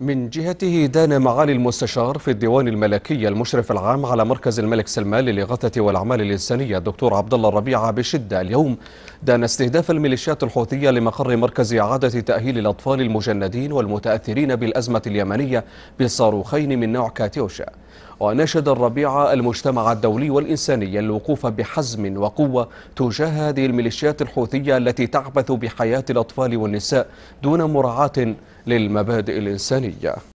من جهته دان معالي المستشار في الديوان الملكي المشرف العام على مركز الملك سلمان للإغاثة والأعمال الإنسانية الدكتور عبد الله الربيعة بشدة اليوم دان استهداف الميليشيات الحوثية لمقر مركز إعادة تأهيل الأطفال المجندين والمتأثرين بالأزمة اليمنية بصاروخين من نوع كاتيوشا وناشد الربيعة المجتمع الدولي والإنساني الوقوف بحزم وقوة تجاه هذه الميليشيات الحوثية التي تعبث بحياة الأطفال والنساء دون مراعاة للمبادئ الإنسانية